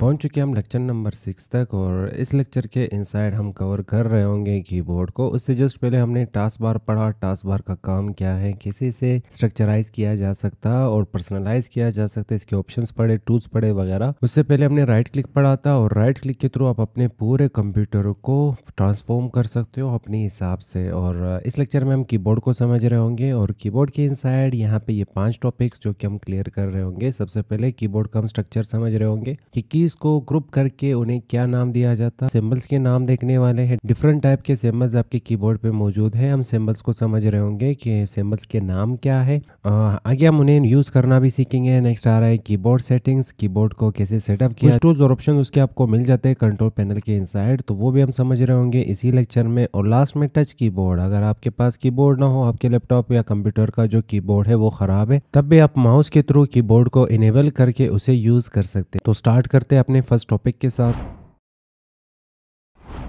पहुंच चुके हम लेक्चर नंबर सिक्स तक और इस लेक्चर के इनसाइड हम कवर कर रहे होंगे कीबोर्ड को उससे जस्ट पहले हमने टास्क बार पढ़ा टास्क बार का काम क्या है कैसे इसे स्ट्रक्चराइज किया जा सकता और पर्सनलाइज किया जा सकता है इसके ऑप्शंस पढ़े टूल्स पढ़े वगैरह उससे पहले हमने राइट क्लिक पढ़ा था और राइट क्लिक के थ्रू आप अपने पूरे कंप्यूटर को ट्रांसफॉर्म कर सकते हो अपने हिसाब से और इस लेक्चर में हम की को समझ रहे होंगे और की के इन यहाँ पे ये पांच टॉपिक्स जो कि हम क्लियर कर रहे होंगे सबसे पहले की का हम स्ट्रक्चर समझ रहे होंगे कि एंटिटीज को ग्रुप करके उन्हें क्या नाम दिया जाता है सिम्बल्स के नाम देखने वाले हैं डिफरेंट टाइप के सिम्बल्स आपके कीबोर्ड पे मौजूद है हम सिम्बल्स को समझ रहे होंगे कि सिम्बल्स के नाम क्या है आगे हम उन्हें यूज करना भी सीखेंगे नेक्स्ट आ रहा है कीबोर्ड सेटिंग्स कीबोर्ड को कैसे सेटअप किया टूल्स और ऑप्शन उसके आपको मिल जाते हैं कंट्रोल पैनल के इन तो वो भी हम समझ रहे होंगे इसी लेक्चर में और लास्ट में टच बोर्ड अगर आपके पास बोर्ड ना हो आपके लैपटॉप या कंप्यूटर का जो बोर्ड है वो खराब है तब भी आप माउस के थ्रू बोर्ड को इनेबल करके उसे यूज कर सकते हैं तो स्टार्ट करते हैं अपने फर्स्ट टॉपिक के साथ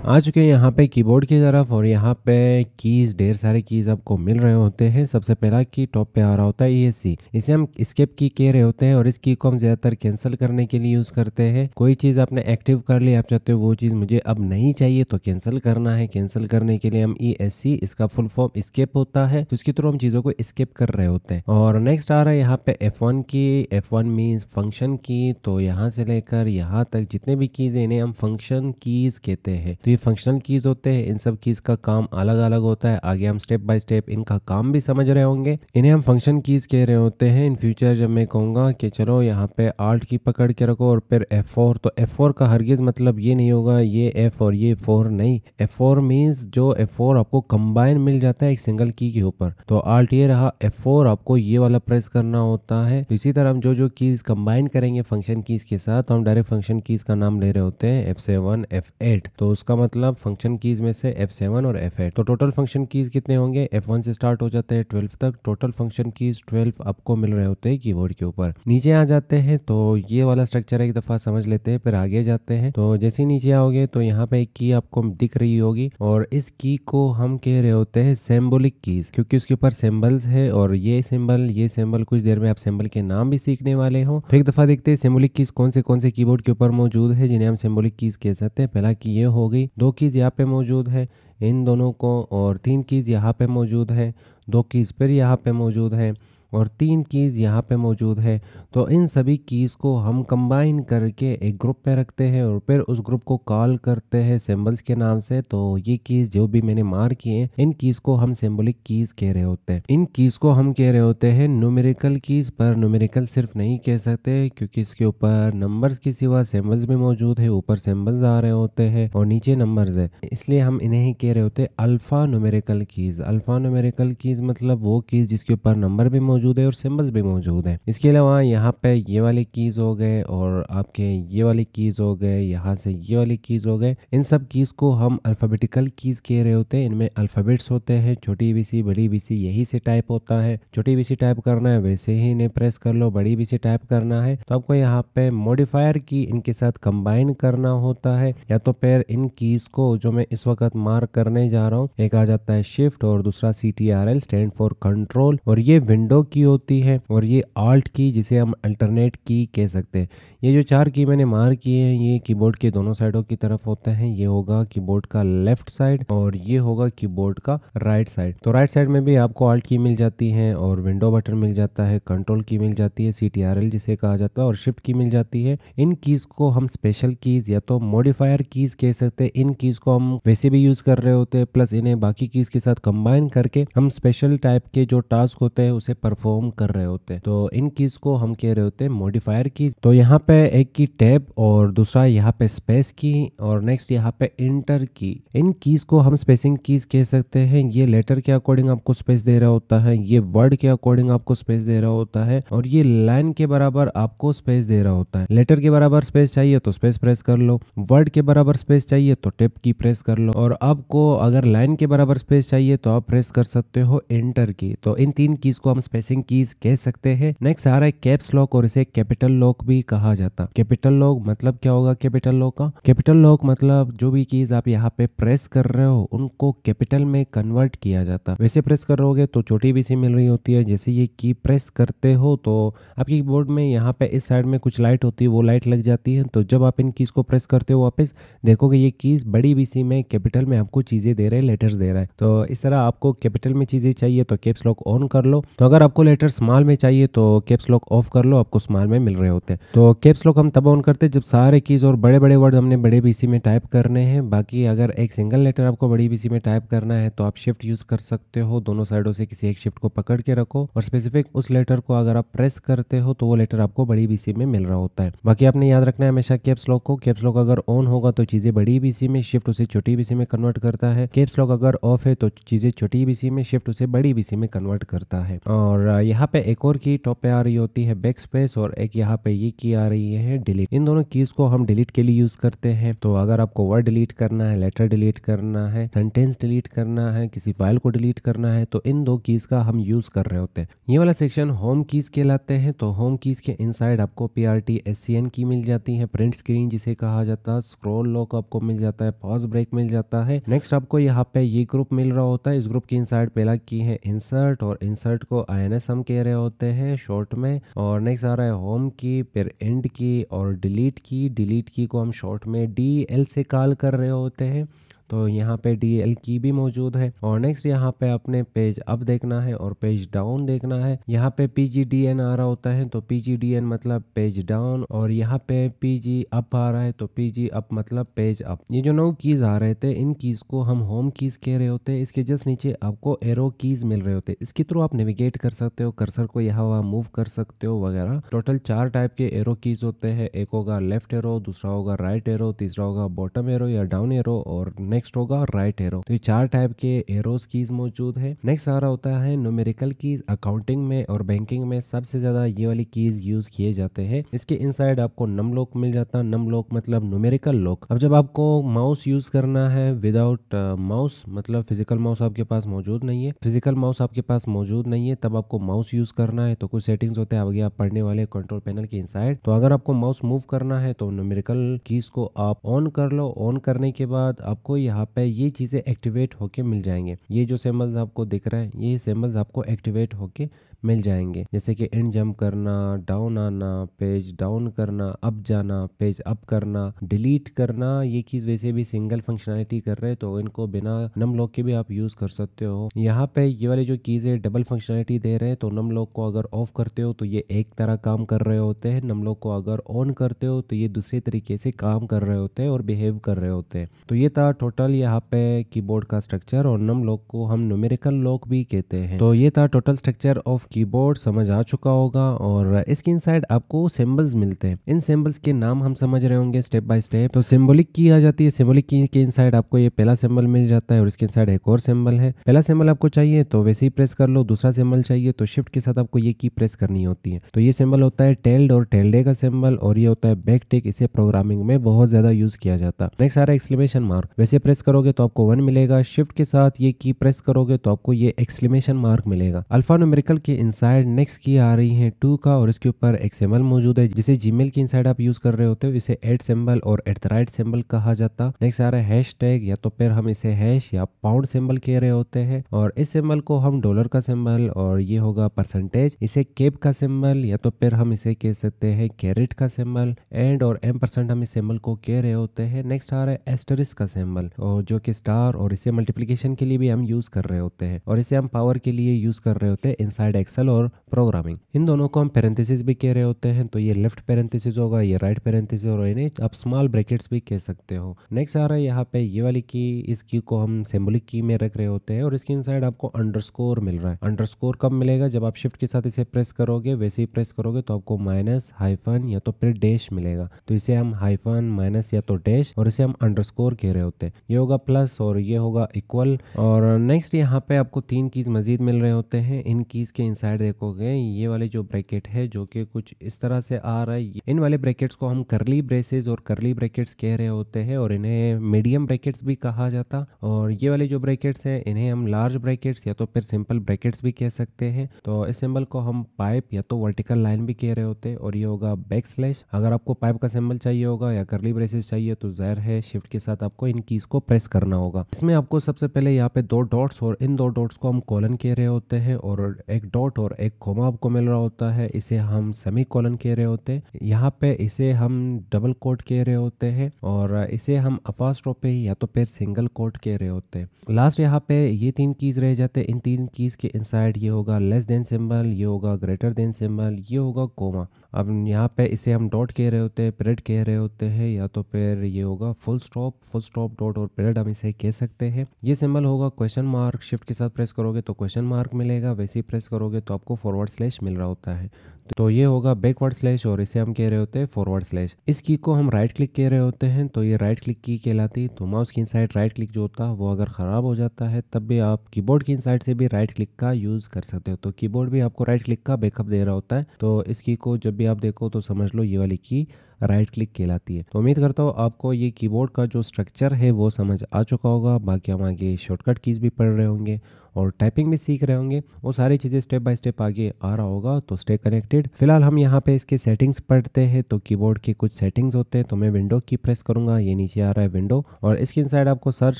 आ चुके हैं यहाँ पे कीबोर्ड की तरफ और यहाँ पे कीज़ ढेर सारे कीज़ आपको मिल रहे होते हैं सबसे पहला की टॉप पे आ रहा होता है ये सी इसे हम स्केप की कह रहे होते हैं और इस की को हम ज़्यादातर कैंसिल करने के लिए यूज़ करते हैं कोई चीज़ आपने एक्टिव कर ली आप चाहते हो वो चीज़ मुझे अब नहीं चाहिए तो कैंसिल करना है कैंसिल करने के लिए हम ई एस सी इसका फुल फॉर्म स्केप होता है तो इसके थ्रू हम चीज़ों को स्केप कर रहे होते हैं और नेक्स्ट आ रहा है यहाँ पे F one key F one means function key तो यहाँ से लेकर यहाँ तक जितने भी कीज़ है इन्हें हम फंक्शन कीज़ कहते हैं तो ये फंक्शनल कीज़ होते हैं इन सब कीज़ का काम अलग अलग होता है आगे हम स्टेप बाय स्टेप इनका काम भी समझ रहे होंगे इन्हें हम फंक्शन कीज़ कह रहे होते हैं इन फ्यूचर जब मैं कहूँगा कि चलो यहाँ पे आल्ट की पकड़ के रखो और फिर एफ फोर तो एफ फोर का हरगिज़ मतलब ये नहीं होगा ये एफ और ये फोर नहीं एफ फोर मीन्स जो एफ फोर आपको कंबाइन मिल जाता है एक सिंगल की के ऊपर तो आल्ट ये रहा एफ फोर आपको ये वाला प्रेस करना होता है तो इसी तरह हम जो जो कीज़ कंबाइन करेंगे फंक्शन कीज़ के साथ तो हम डायरेक्ट फंक्शन कीज़ का नाम ले रहे होते हैं एफ सेवन एफ एट तो उसका मतलब फंक्शन कीज़ में से एफ सेवन और एफ एट तो टोटल फंक्शन कीज़ कितने होंगे एफ वन से स्टार्ट हो जाते हैं ट्वेल्व तक टोटल फंक्शन कीज़ ट्वेल्व आपको मिल रहे होते हैं कीबोर्ड के ऊपर नीचे आ जाते हैं तो ये वाला स्ट्रक्चर एक दफ़ा समझ लेते हैं फिर आगे जाते हैं तो जैसे ही नीचे आओगे तो यहाँ पे एक की आपको दिख रही होगी और इस की को हम कह रहे होते हैं सेम्बोलिक कीज़ क्योंकि उसके ऊपर सिम्बल्स है और ये सिम्बल ये सिम्बल कुछ देर में आप सिम्बल के नाम भी सीखने वाले हो तो एक दफ़ा देखते हैं सिम्बोलिक कीज़ कौन से कौन से कीबोर्ड के ऊपर मौजूद है जिन्हें हम सिम्बोलिक कीज़ कह सकते हैं पहला की ये हो गई दो कीज़ यहाँ पे मौजूद है इन दोनों को और तीन कीज़ यहाँ पे मौजूद है दो कीज़ फिर यहाँ पे मौजूद है और तीन कीज़ यहाँ पे मौजूद है तो इन सभी कीज़ को हम कंबाइन करके एक ग्रुप पे रखते हैं और फिर उस ग्रुप को कॉल करते हैं सिंबल्स के नाम से तो ये कीज़ जो भी मैंने मार किए हैं इन कीज़ को हम सिंबलिक कीज़ कह रहे होते हैं इन कीज़ को हम कह रहे होते हैं न्यूमेरिकल कीज़ पर न्यूमेरिकल सिर्फ नहीं कह सकते क्योंकि इसके ऊपर नंबर्स के सिवा सिम्बल्स भी मौजूद है ऊपर सिम्बल्स आ रहे होते हैं और नीचे नंबर्स है इसलिए हम इन्हें ही कह रहे होते हैं alpha numerical keys alpha numerical keys मतलब वो कीज़ जिसके ऊपर नंबर भी मौजूद मौजूद है और सिम्बल्स भी मौजूद हैं इसके अलावा यहाँ पे ये वाले कीज़ हो गए और आपके ये वाले कीज़ हो गए यहाँ से ये वाले कीज़ हो गए इन सब कीज़ को हम अल्फ़ाबेटिकल कीज़ कह रहे होते हैं इनमें अल्फ़ाबेट्स होते हैं छोटी बी बड़ी बी यही से टाइप होता है छोटी बी टाइप करना है वैसे ही इन्हें प्रेस कर लो बड़ी बी टाइप करना है तो आपको यहाँ पे मॉडिफायर की इनके साथ कंबाइन करना होता है या तो फिर इन कीज को जो मैं इस वक्त मार्क करने जा रहा हूँ एक आ जाता है शिफ्ट और दूसरा C T R L stand for control और ये विंडो की होती है और ये आल्ट की जिसे हम अल्टरनेट की कह सकते हैं ये जो चार की मैंने मार किए हैं ये कीबोर्ड के दोनों साइडों की तरफ होते हैं ये होगा कीबोर्ड का लेफ्ट साइड और ये होगा कीबोर्ड का राइट साइड तो राइट साइड में भी आपको आल्ट की मिल जाती है और विंडो बटन मिल जाता है कंट्रोल की मिल जाती है सी जिसे कहा जाता है और शिफ्ट की मिल जाती है इन कीज को हम स्पेशल कीज या तो मॉडिफायर कीज कह सकते हैं इन कीज को हम वैसे भी यूज कर रहे होते हैं प्लस इन्हें बाकी कीज के साथ कंबाइन करके हम स्पेशल टाइप के जो टास्क होते हैं उसे परफॉर्म परफॉर्म कर रहे होते हैं तो इन कीज को हम कह रहे होते हैं मोडिफायर की तो यहाँ पे एक की टैब और दूसरा यहाँ पे स्पेस की और नेक्स्ट यहाँ पे इंटर की इन कीज को हम स्पेसिंग कीज कह सकते हैं ये लेटर के अकॉर्डिंग आपको स्पेस दे रहा होता है ये वर्ड के अकॉर्डिंग आपको स्पेस दे रहा होता है और ये लाइन के बराबर आपको स्पेस दे रहा होता है लेटर के बराबर स्पेस चाहिए तो स्पेस प्रेस कर लो वर्ड के बराबर स्पेस चाहिए तो टेप की प्रेस कर लो और आपको अगर लाइन के बराबर स्पेस चाहिए तो आप प्रेस कर सकते हो एंटर की तो इन तीन कीज को हम स्पेस प्रेसिंग कीज कह सकते हैं नेक्स्ट आ रहा है कैप्स लॉक और इसे कैपिटल लॉक भी कहा जाता कैपिटल लॉक मतलब क्या होगा कैपिटल लॉक का कैपिटल लॉक मतलब जो भी कीज आप यहाँ पे प्रेस कर रहे हो उनको कैपिटल में कन्वर्ट किया जाता वैसे प्रेस कर रहोगे तो छोटी भी सी मिल रही होती है जैसे ये की प्रेस करते हो तो आपकी बोर्ड में यहाँ पे इस साइड में कुछ लाइट होती है वो लाइट लग जाती है तो जब आप इन कीज को प्रेस करते हो वापस देखोगे ये कीज बड़ी सी में कैपिटल में आपको चीजें दे रहे हैं लेटर्स दे रहा है तो इस तरह आपको कैपिटल में चीजें चाहिए तो कैप्स लॉक ऑन कर लो तो अगर आपको आपको लेटर स्मॉल में चाहिए तो कैप्स लॉक ऑफ कर लो आपको स्मॉल में मिल रहे होते हैं तो कैप्स लॉक हम तब ऑन करते हैं जब सारे कीज और बड़े बड़े वर्ड हमने बड़े बीसी में टाइप करने हैं बाकी अगर एक सिंगल लेटर आपको बड़ी बीसी में टाइप करना है तो आप शिफ्ट यूज कर सकते हो दोनों साइडों से किसी एक शिफ्ट को पकड़ के रखो और स्पेसिफिक उस लेटर को अगर आप प्रेस करते हो तो वो लेटर आपको बड़ी बीसी में मिल रहा होता है बाकी आपने याद रखना है हमेशा कैप्स लॉक को कैप्स लॉक अगर ऑन होगा तो चीजें बड़ी बीसी में शिफ्ट उसे छोटी बीसी में कन्वर्ट करता है कैप्स लॉक अगर ऑफ है तो चीजें छोटी बीसी में शिफ्ट उसे बड़ी बीसी में कन्वर्ट करता है और यहाँ पे एक और की टॉप पे आ रही होती है बैक स्पेस और एक यहाँ पे ये की आ रही है डिलीट इन दोनों कीज को हम डिलीट के लिए यूज करते हैं तो अगर आपको वर्ड डिलीट करना है लेटर डिलीट करना है सेंटेंस डिलीट करना है किसी फाइल को डिलीट करना है तो इन दो कीज का हम यूज कर रहे होते हैं ये वाला सेक्शन होम कीज कहलाते हैं तो होम कीज के इन आपको P R T S C N key मिल जाती है प्रिंट स्क्रीन जिसे कहा जाता है स्क्रोल लॉक आपको मिल जाता है पॉज ब्रेक मिल जाता है नेक्स्ट आपको यहाँ पे ये ग्रुप मिल रहा होता है इस ग्रुप की इन पहला की है इंसर्ट और इंसर्ट को आई एन माइनस हम कह रहे होते हैं शॉर्ट में और नेक्स्ट आ रहा है होम की फिर एंड की और डिलीट की डिलीट की को हम शॉर्ट में डी एल से कॉल कर रहे होते हैं तो यहाँ पे डी की भी मौजूद है और नेक्स्ट यहाँ पे आपने पेज अप देखना है और पेज डाउन देखना है यहाँ पे पी आ रहा होता है तो पी मतलब पेज डाउन और यहाँ पे पी अप आ रहा है तो पी अप मतलब पेज अप ये जो नौ कीज आ रहे थे इन कीज को हम होम कीज कह रहे होते हैं इसके जस्ट नीचे आपको एरो कीज मिल रहे होते हैं इसके थ्रू आप नेविगेट कर सकते हो कर्सर को यहाँ वहाँ मूव कर सकते हो वगैरह टोटल चार टाइप के एरो कीज होते हैं एक होगा लेफ्ट एरो दूसरा होगा राइट एरो तीसरा होगा बॉटम एरो या डाउन एरो और नेक्स्ट नेक्स्ट होगा राइट एरो तो ये चार टाइप के एरोस कीज मौजूद है नेक्स्ट आ रहा होता है न्यूमेरिकल कीज अकाउंटिंग में और बैंकिंग में सबसे ज्यादा ये वाली कीज यूज किए जाते हैं इसके इन आपको नम लोक मिल जाता है नम लोक मतलब न्यूमेरिकल लोक अब जब आपको माउस यूज करना है विदाउट माउस uh, मतलब फिजिकल माउस आपके पास मौजूद नहीं है फिजिकल माउस आपके पास मौजूद नहीं है तब आपको माउस यूज करना है तो कुछ सेटिंग्स होते हैं आगे आप पढ़ने वाले कंट्रोल पैनल के इन तो अगर आपको माउस मूव करना है तो न्यूमेरिकल कीज को आप ऑन कर लो ऑन करने के बाद आपको यहाँ पे ये चीज़ें एक्टिवेट होके मिल जाएंगे ये जो सेम्बल्स आपको दिख रहा है ये सेम्बल्स आपको एक्टिवेट होके मिल जाएंगे जैसे कि इन जम्प करना डाउन आना पेज डाउन करना अप जाना पेज अप करना डिलीट करना ये चीज वैसे भी सिंगल फंक्शनैलिटी कर रहे हैं तो इनको बिना नम लॉक के भी आप यूज कर सकते हो यहाँ पे ये वाले जो चीज़ें है डबल फंक्शनलिटी दे रहे हैं तो नम लॉक को अगर ऑफ करते हो तो ये एक तरह काम कर रहे होते हैं नम लॉक को अगर ऑन करते हो तो ये दूसरे तरीके से काम कर रहे होते हैं और बिहेव कर रहे होते हैं तो ये था टोटल यहाँ पे कीबोर्ड का स्ट्रक्चर और नम लॉक को हम न्यूमेरिकल लॉक भी कहते हैं तो ये था टोटल स्ट्रक्चर ऑफ कीबोर्ड समझ आ चुका होगा और इसके इनसाइड आपको सिंबल्स मिलते हैं इन सिंबल्स के नाम हम समझ रहे होंगे स्टेप बाय स्टेप तो सिंबलिक की आ जाती है सिंबलिक की के इनसाइड आपको ये पहला सिंबल मिल जाता है और इसके इनसाइड एक और सिंबल है पहला सिंबल आपको चाहिए तो वैसे ही प्रेस कर लो दूसरा सिंबल चाहिए तो शिफ्ट के साथ आपको ये की प्रेस करनी होती है तो ये सिंबल होता है टेल्ड और टेल्डे का सिंबल और ये होता है बैक टेक इसे प्रोग्रामिंग में बहुत ज्यादा यूज किया जाता है नेक्स्ट आ एक्सलेमेशन मार्क वैसे प्रेस करोगे तो आपको वन मिलेगा शिफ्ट के साथ ये की प्रेस करोगे तो आपको ये एक्सलेमेशन मार्क मिलेगा अल्फा न्यूमेरिकल के इनसाइड नेक्स्ट की आ रही है टू का और इसके ऊपर एक सेम्बल मौजूद है जिसे जीमेल की इनसाइड आप यूज कर रहे होते हो इसे एड सेम्बल और एट द राइट सेम्बल कहा जाता नेक्स्ट आ रहा है हैश टैग या तो फिर हम इसे हैश या पाउंड सेम्बल कह रहे होते हैं और इस सेम्बल को हम डॉलर का सेम्बल और ये होगा परसेंटेज इसे केप का सेम्बल या तो फिर हम इसे कह सकते हैं कैरेट का सेम्बल एंड और एम परसेंट हम इस सेम्बल को कह रहे होते हैं नेक्स्ट आ रहा है एस्टरिस का सेम्बल और जो कि स्टार और इसे मल्टीप्लीकेशन के लिए भी हम यूज कर रहे होते हैं और इसे हम पावर के लिए यूज कर रहे होते हैं इन साइड एक्सेल और प्रोग्रामिंग इन दोनों को हम पेरेंथिस भी कह रहे होते हैं तो ये लेफ्ट पेरेंथिस होगा ये राइट पेरेंथिस और इन्हें आप स्मॉल ब्रैकेट्स भी कह सकते हो नेक्स्ट आ रहा है यहाँ पे ये वाली की इस की को हम सिम्बलिक की में रख रहे होते हैं और इसके इन आपको अंडर मिल रहा है अंडर कब मिलेगा जब आप शिफ्ट के साथ इसे प्रेस करोगे वैसे ही प्रेस करोगे तो आपको माइनस हाइफन या तो फिर डैश मिलेगा तो इसे हम हाइफन माइनस या तो डैश और इसे हम अंडर कह रहे होते हैं ये होगा प्लस और ये होगा इक्वल और नेक्स्ट यहाँ पे आपको तीन कीज मजीद मिल रहे होते हैं इन कीज के इन हैंड साइड देखोगे ये वाले जो ब्रैकेट है जो कि कुछ इस तरह से आ रहा है इन वाले ब्रैकेट्स को हम करली ब्रेसेस और करली ब्रैकेट्स कह रहे होते हैं और इन्हें मीडियम ब्रैकेट्स भी कहा जाता और ये वाले जो ब्रैकेट्स हैं इन्हें हम लार्ज ब्रैकेट्स या तो फिर सिंपल ब्रैकेट्स भी कह सकते हैं तो इस सिंबल को हम पाइप या तो वर्टिकल लाइन भी कह रहे होते हैं और ये होगा बैक स्लैश अगर आपको पाइप का सिंबल चाहिए होगा या करली ब्रेसेस चाहिए तो जहर है शिफ्ट के साथ आपको इन कीज को प्रेस करना होगा इसमें आपको सबसे पहले यहाँ पे दो डॉट्स और इन दो डॉट्स को हम कॉलन कह रहे होते हैं और एक डॉट कोट और एक कोमा आपको मिल रहा होता है इसे हम सेमी कॉलन कह रहे होते हैं यहाँ पे इसे हम डबल कोट कह रहे होते हैं और इसे हम अपास्ट्रोपे या तो फिर सिंगल कोट कह रहे होते हैं लास्ट यहाँ पे ये तीन कीज रह जाते हैं इन तीन कीज के इनसाइड ये होगा लेस देन सिंबल ये होगा ग्रेटर देन सिंबल ये होगा कोमा अब यहाँ पे इसे हम डॉट कह रहे होते हैं पेरेड कह रहे होते हैं या तो फिर ये होगा full stop full stop dot और पेरेड हम इसे कह सकते हैं ये सिंबल होगा क्वेश्चन मार्क शिफ्ट के साथ प्रेस करोगे तो क्वेश्चन मार्क मिलेगा वैसे ही प्रेस करोगे तो आपको फॉरवर्ड स्लैश मिल रहा होता है तो ये होगा बैकवर्ड स्लैश और इसे हम कह रहे होते हैं फॉरवर्ड स्लैश इस की को हम राइट क्लिक कह रहे होते हैं तो ये राइट क्लिक तो की कहलाती तो माउस की इनसाइड राइट क्लिक जो होता है वो अगर ख़राब हो जाता है तब भी आप कीबोर्ड की इनसाइड से भी राइट क्लिक का यूज़ कर सकते हो तो कीबोर्ड भी आपको राइट क्लिक का बैकअप दे रहा होता है तो इस की को जब भी आप देखो तो समझ लो ये वाली की राइट क्लिक कहलाती है तो उम्मीद करता हूँ आपको ये कीबोर्ड का जो स्ट्रक्चर है वो समझ आ चुका होगा बाकी हम आगे शॉर्टकट कीज़ भी पढ़ रहे होंगे और टाइपिंग भी सीख रहे होंगे वो सारी चीज़ें स्टेप बाय स्टेप आगे आ रहा होगा तो स्टे कनेक्टेड फिलहाल हम यहाँ पे इसके सेटिंग्स पढ़ते हैं तो कीबोर्ड के कुछ सेटिंग्स होते हैं तो मैं विंडो की प्रेस करूँगा ये नीचे आ रहा है विंडो और इसके इनसाइड आपको सर्च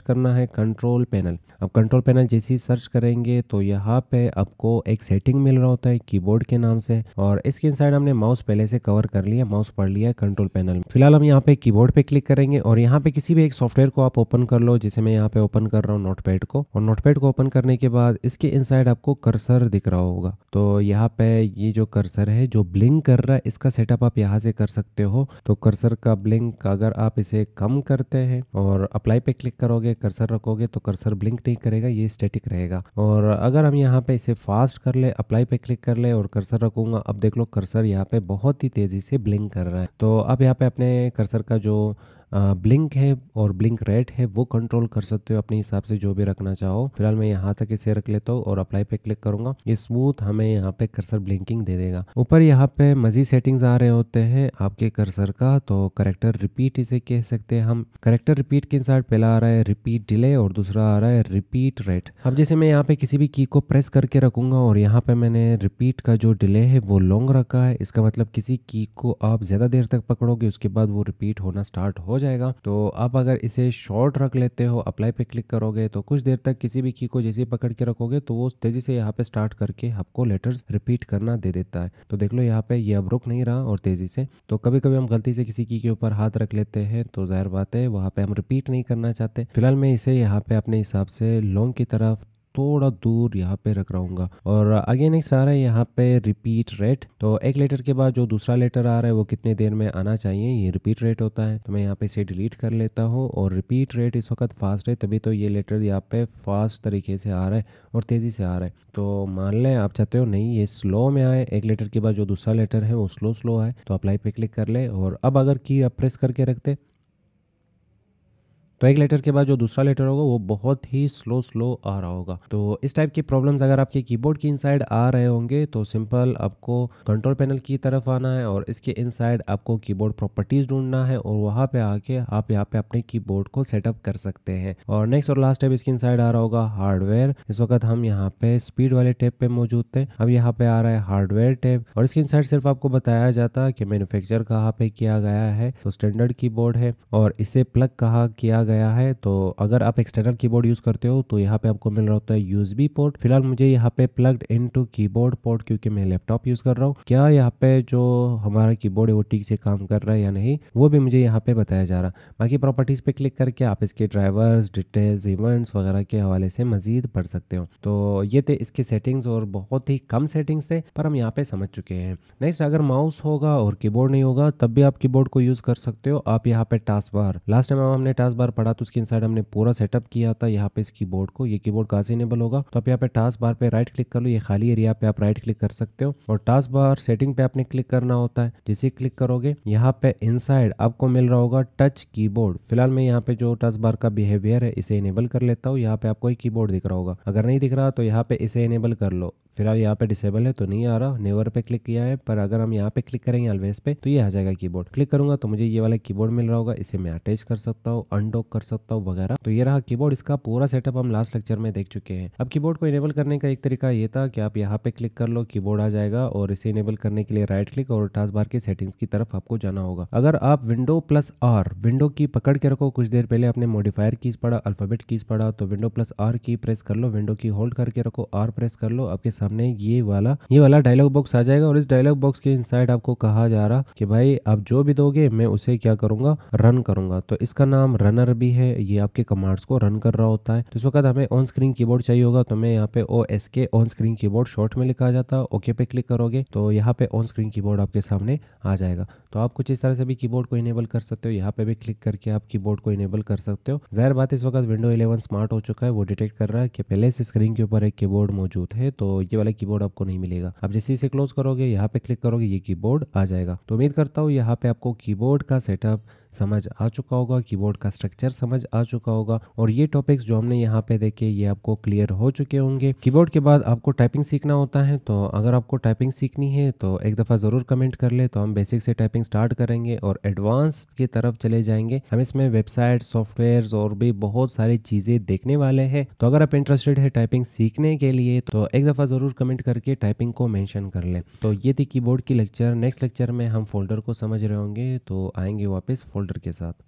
करना है कंट्रोल पैनल अब कंट्रोल पैनल जैसे ही सर्च करेंगे तो यहाँ पे आपको एक सेटिंग मिल रहा होता है कीबोर्ड के नाम से और इसके इनसाइड हमने माउस पहले से कवर कर लिया माउस पढ़ लिया कंट्रोल पैनल में फिलहाल हम यहाँ पे कीबोर्ड पे क्लिक करेंगे और यहाँ पे किसी भी एक सॉफ्टवेयर को आप ओपन कर लो जैसे मैं यहाँ पे ओपन कर रहा हूँ नोटपैड को और नोटपैड को ओपन करने के बाद इसके इन आपको कर्सर दिख रहा होगा तो यहाँ पे ये जो कर्सर है जो ब्लिंक कर रहा है इसका सेटअप आप यहाँ से कर सकते हो तो कर्सर का ब्लिंक अगर आप इसे कम करते हैं और अप्लाई पे क्लिक करोगे कर्सर रखोगे तो कर्सर ब्लिंक नहीं करेगा ये स्टेटिक रहेगा और अगर हम यहाँ पे इसे फास्ट कर ले अप्लाई पे क्लिक कर ले और कर्सर रखूंगा अब देख लो कर्सर यहाँ पे बहुत ही तेजी से ब्लिंक कर रहा है तो अब यहाँ पे अपने कर्सर का जो ब्लिंक है और ब्लिंक रेट है वो कंट्रोल कर सकते हो अपने हिसाब से जो भी रखना चाहो फिलहाल मैं यहाँ तक इसे रख लेता हूँ और अप्लाई पे क्लिक करूंगा ये स्मूथ हमें यहाँ पे कर्सर ब्लिंकिंग दे देगा ऊपर यहाँ पे मजीद सेटिंग्स आ रहे होते हैं आपके कर्सर का तो करेक्टर रिपीट इसे कह सकते हैं हम करेक्टर रिपीट के अनुसार पहला आ रहा है रिपीट डिले और दूसरा आ रहा है रिपीट रेट अब जैसे मैं यहाँ पे किसी भी की को प्रेस करके रखूंगा और यहाँ पे मैंने रिपीट का जो डिले है वो लॉन्ग रखा है इसका मतलब किसी की को आप ज्यादा देर तक पकड़ोगे उसके बाद वो रिपीट होना स्टार्ट हो जाएगा तो आप अगर इसे शॉर्ट रख लेते हो अप्लाई पे क्लिक करोगे तो कुछ देर तक किसी भी की को जैसे पकड़ के रखोगे तो वो तेजी से यहाँ पे स्टार्ट करके आपको लेटर्स रिपीट करना दे देता है तो देख लो यहाँ पे ये अब रुक नहीं रहा और तेजी से तो कभी कभी हम गलती से किसी की के ऊपर हाथ रख लेते हैं तो जाहिर बात है वहाँ पे हम रिपीट नहीं करना चाहते फिलहाल मैं इसे यहाँ पे अपने हिसाब से लॉन्ग की तरफ थोड़ा दूर यहाँ पे रख रहा और अगेन एक सारा यहाँ पे रिपीट रेट तो एक लेटर के बाद जो दूसरा लेटर आ रहा है वो कितने देर में आना चाहिए ये रिपीट रेट होता है तो मैं यहाँ पे इसे डिलीट कर लेता हूँ और रिपीट रेट इस वक्त फास्ट है तभी तो ये लेटर यहाँ पे फास्ट तरीके से आ रहा है और तेज़ी से आ रहा है तो मान लें आप चाहते हो नहीं ये स्लो में आए एक लेटर के बाद जो दूसरा लेटर है वो स्लो स्लो आए तो अप्लाई पे क्लिक कर ले और अब अगर की आप प्रेस करके रखते तो एक लेटर के बाद जो दूसरा लेटर होगा वो बहुत ही स्लो स्लो आ रहा होगा तो इस टाइप की प्रॉब्लम्स अगर आपके कीबोर्ड की इनसाइड आ रहे होंगे तो सिंपल आपको कंट्रोल पैनल की तरफ आना है और इसके इनसाइड आपको कीबोर्ड प्रॉपर्टीज ढूंढना है और वहां पे आके आप यहाँ पे अपने की को सेटअप कर सकते हैं और नेक्स्ट और लास्ट टाइप इसके इनसाइड आ रहा होगा हार्डवेयर इस वक्त हम यहाँ पे स्पीड वाले टेप पे मौजूद थे अब यहाँ पे आ रहा है हार्डवेयर टेप और इसके इनसाइड सिर्फ आपको बताया जाता है कि मैन्युफेक्चर कहाँ पे किया गया है तो स्टैंडर्ड की है और इसे प्लग कहाँ किया गया है तो अगर आप एक्सटर्नल कीबोर्ड यूज़ करते हो तो यहाँ पे आपको मिल रहा होता है यूएसबी पोर्ट फिलहाल मुझे यहाँ पे plugged in to keyboard port क्योंकि मैं लैपटॉप यूज़ कर रहा हूँ क्या यहाँ पे जो हमारा कीबोर्ड है वो ठीक से काम कर रहा है या नहीं वो भी मुझे यहाँ पे बताया जा रहा बाकी प्रॉपर्टीज़ पे क्लिक करके आप इसके ड्राइवर्स डिटेल्स इवेंट्स वगैरह के हवाले से मजीद पढ़ सकते हो तो ये थे इसके सेटिंग्स और बहुत ही कम सेटिंग्स थे पर हम यहाँ पे समझ चुके हैं नेक्स्ट अगर माउस होगा और कीबोर्ड नहीं होगा तब भी आप कीबोर्ड को यूज़ कर सकते हो आप यहाँ पे टास्क बार लास्ट टाइम हमने टास्क बार पड़ा तो उसके इनसाइड हमने पूरा सेटअप किया था यहाँ पे इस कीबोर्ड को ये कीबोर्ड कहाँ से इनेबल होगा तो आप यहाँ पे टास्क बार पे राइट क्लिक कर लो ये खाली एरिया पे आप राइट क्लिक कर सकते हो और टास्क बार सेटिंग पे आपने क्लिक करना होता है जिसे क्लिक करोगे यहाँ पे इन आपको मिल रहा होगा टच कीबोर्ड फिलहाल मैं यहाँ पे जो टास्क बार का बिहेवियर है इसे इनेबल कर लेता हूँ यहाँ पे आपको की बोर्ड दिख रहा होगा अगर नहीं दिख रहा तो यहाँ पे इसे इनेबल कर लो फिलहाल यहाँ पे डिसेबल है तो नहीं आ रहा नेवर पे क्लिक किया है पर अगर हम यहाँ पे क्लिक करेंगे ऑलवेज पे तो ये आ जाएगा कीबोर्ड क्लिक करूंगा तो मुझे ये वाला कीबोर्ड मिल रहा होगा इसे मैं अटैच कर सकता हूँ अनडॉक अनलॉक कर सकता हूँ वगैरह तो ये रहा कीबोर्ड इसका पूरा सेटअप हम लास्ट लेक्चर में देख चुके हैं अब कीबोर्ड को इनेबल करने का एक तरीका ये था कि आप यहाँ पे क्लिक कर लो कीबोर्ड आ जाएगा और इसे इनेबल करने के लिए राइट क्लिक और टास्क बार की सेटिंग्स की तरफ आपको जाना होगा अगर आप विंडो प्लस आर विंडो की पकड़ के रखो कुछ देर पहले आपने मोडिफायर कीज पढ़ा अल्फाबेट कीज पढ़ा तो window plus R key press कर लो विंडो की होल्ड करके रखो आर प्रेस कर लो आपके सामने ये वाला ये वाला डायलॉग बॉक्स आ जाएगा और इस डायलॉग बॉक्स के इनसाइड आपको कहा जा रहा कि भाई आप जो भी दोगे मैं उसे क्या करूंगा रन करूंगा तो इसका नाम रनर भी है ये आपके कमांड्स को रन कर रहा होता है तो इस वक्त हमें ऑन स्क्रीन कीबोर्ड चाहिए होगा तो हमें यहाँ पे O S K on screen keyboard short में लिखा जाता है ओके पे क्लिक करोगे तो यहाँ पे ऑन स्क्रीन कीबोर्ड आपके सामने आ जाएगा तो आप कुछ इस तरह से भी कीबोर्ड को इनेबल कर सकते हो यहाँ पे भी क्लिक करके आप कीबोर्ड को इनेबल कर सकते हो जाहिर बात इस वक्त विंडो इलेवन स्मार्ट हो चुका है वो डिटेक्ट कर रहा है कि पहले से स्क्रीन के ऊपर एक कीबोर्ड मौजूद है तो ये वाला कीबोर्ड आपको नहीं मिलेगा आप जैसे इसे क्लोज करोगे यहाँ पे क्लिक करोगे ये कीबोर्ड आ जाएगा तो उम्मीद करता हूँ यहाँ पे आपको कीबोर्ड का सेटअप समझ आ चुका होगा कीबोर्ड का स्ट्रक्चर समझ आ चुका होगा और ये टॉपिक्स जो हमने यहाँ पे देखे ये आपको क्लियर हो चुके होंगे कीबोर्ड के बाद आपको टाइपिंग सीखना होता है तो अगर आपको टाइपिंग सीखनी है तो एक दफ़ा ज़रूर कमेंट कर ले तो हम बेसिक से टाइपिंग स्टार्ट करेंगे और एडवांस की तरफ चले जाएंगे हम इसमें वेबसाइट सॉफ्टवेयर और भी बहुत सारी चीज़ें देखने वाले हैं तो अगर आप इंटरेस्टेड है टाइपिंग सीखने के लिए तो एक दफ़ा ज़रूर कमेंट करके टाइपिंग को मैंशन कर ले तो ये थी कीबोर्ड की लेक्चर नेक्स्ट लेक्चर में हम फोल्डर को समझ रहे होंगे तो आएंगे वापस फोल्डर फोल्डर के साथ